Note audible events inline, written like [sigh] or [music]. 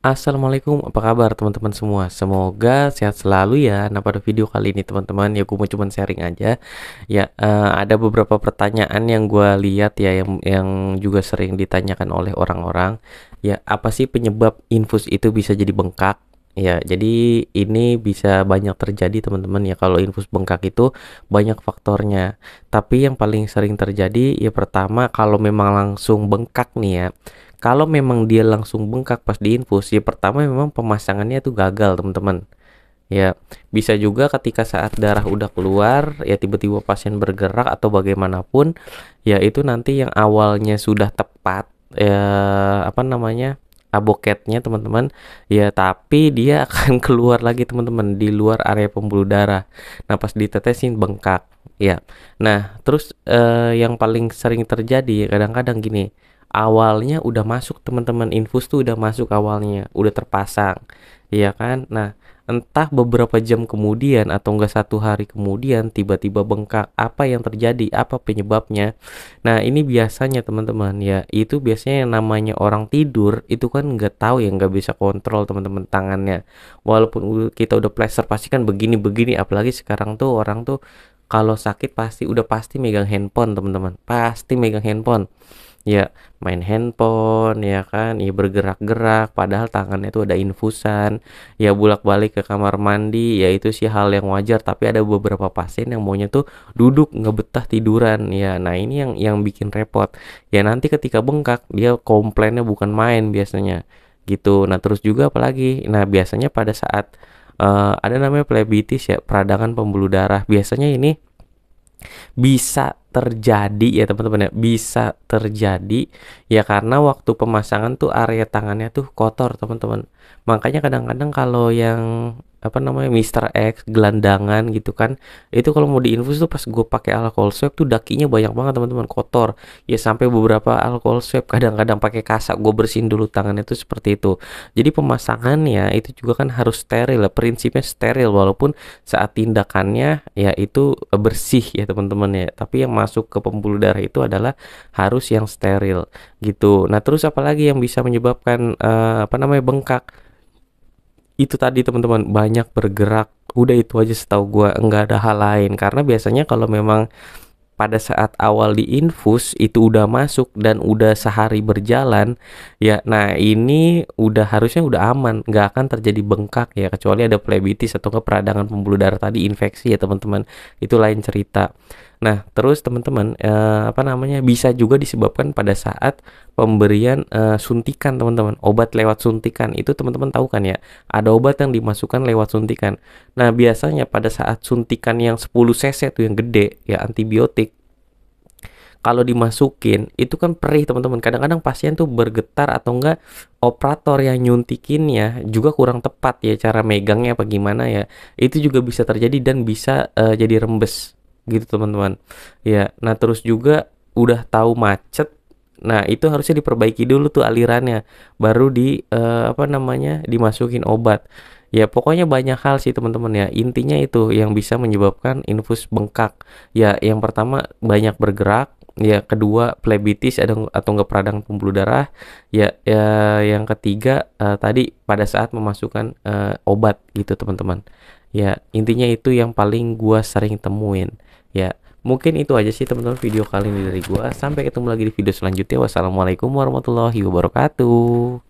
Assalamualaikum, apa kabar teman-teman semua? Semoga sehat selalu ya. Nah pada video kali ini teman-teman, ya gue mau cuman sharing aja. Ya uh, ada beberapa pertanyaan yang gue lihat ya, yang yang juga sering ditanyakan oleh orang-orang. Ya apa sih penyebab infus itu bisa jadi bengkak? Ya, jadi ini bisa banyak terjadi teman-teman ya kalau infus bengkak itu banyak faktornya. Tapi yang paling sering terjadi ya pertama kalau memang langsung bengkak nih ya kalau memang dia langsung bengkak pas diinfus ya pertama memang pemasangannya tuh gagal teman-teman ya bisa juga ketika saat darah udah keluar ya tiba-tiba pasien bergerak atau bagaimanapun ya itu nanti yang awalnya sudah tepat ya apa namanya aboketnya teman-teman ya tapi dia [laughs] akan keluar lagi teman-teman di luar area pembuluh darah nah pas ditetesin bengkak ya nah terus eh, yang paling sering terjadi kadang-kadang gini awalnya udah masuk teman-teman infus tuh udah masuk awalnya udah terpasang ya kan nah entah beberapa jam kemudian atau enggak satu hari kemudian tiba-tiba bengkak apa yang terjadi apa penyebabnya nah ini biasanya teman-teman ya itu biasanya yang namanya orang tidur itu kan nggak tahu ya nggak bisa kontrol teman-teman tangannya walaupun kita udah plaster pasti kan begini-begini apalagi sekarang tuh orang tuh kalau sakit pasti udah pasti megang handphone teman-teman pasti megang handphone ya main handphone ya kan ya bergerak-gerak padahal tangannya itu ada infusan ya bulak balik ke kamar mandi ya itu sih hal yang wajar tapi ada beberapa pasien yang maunya tuh duduk ngebetah tiduran ya nah ini yang yang bikin repot ya nanti ketika bengkak dia komplainnya bukan main biasanya gitu nah terus juga apalagi nah biasanya pada saat uh, ada namanya plebitis ya peradangan pembuluh darah biasanya ini bisa terjadi ya teman-teman ya bisa terjadi ya karena waktu pemasangan tuh area tangannya tuh kotor teman-teman makanya kadang-kadang kalau yang apa namanya Mister X gelandangan gitu kan itu kalau mau diinfus tuh pas gue pakai alkohol swab tuh dakinya banyak banget teman-teman kotor ya sampai beberapa alkohol swab kadang-kadang pakai kasak gue bersihin dulu tangannya tuh seperti itu jadi pemasangannya itu juga kan harus steril prinsipnya steril walaupun saat tindakannya ya itu eh, bersih ya teman-teman ya tapi yang masuk ke pembuluh darah itu adalah harus yang steril gitu. Nah, terus apalagi yang bisa menyebabkan uh, apa namanya bengkak? Itu tadi teman-teman banyak bergerak. Udah itu aja setahu gue enggak ada hal lain karena biasanya kalau memang pada saat awal di infus itu udah masuk dan udah sehari berjalan ya nah ini udah harusnya udah aman nggak akan terjadi bengkak ya kecuali ada plebitis atau keperadangan pembuluh darah tadi infeksi ya teman-teman itu lain cerita Nah, terus teman-teman eh, apa namanya bisa juga disebabkan pada saat pemberian eh, suntikan teman-teman. Obat lewat suntikan itu teman-teman tahu kan ya, ada obat yang dimasukkan lewat suntikan. Nah, biasanya pada saat suntikan yang 10 cc tuh yang gede ya antibiotik kalau dimasukin itu kan perih teman-teman kadang-kadang pasien tuh bergetar atau enggak operator yang nyuntikinnya juga kurang tepat ya cara megangnya apa gimana ya itu juga bisa terjadi dan bisa uh, jadi rembes gitu teman-teman ya nah terus juga udah tahu macet nah itu harusnya diperbaiki dulu tuh alirannya baru di uh, apa namanya dimasukin obat ya pokoknya banyak hal sih teman-teman ya intinya itu yang bisa menyebabkan infus bengkak ya yang pertama banyak bergerak ya kedua plebitis ada atau enggak peradangan pembuluh darah ya, ya yang ketiga uh, tadi pada saat memasukkan uh, obat gitu teman-teman ya intinya itu yang paling gua sering temuin ya mungkin itu aja sih teman-teman video kali ini dari gua sampai ketemu lagi di video selanjutnya wassalamualaikum warahmatullahi wabarakatuh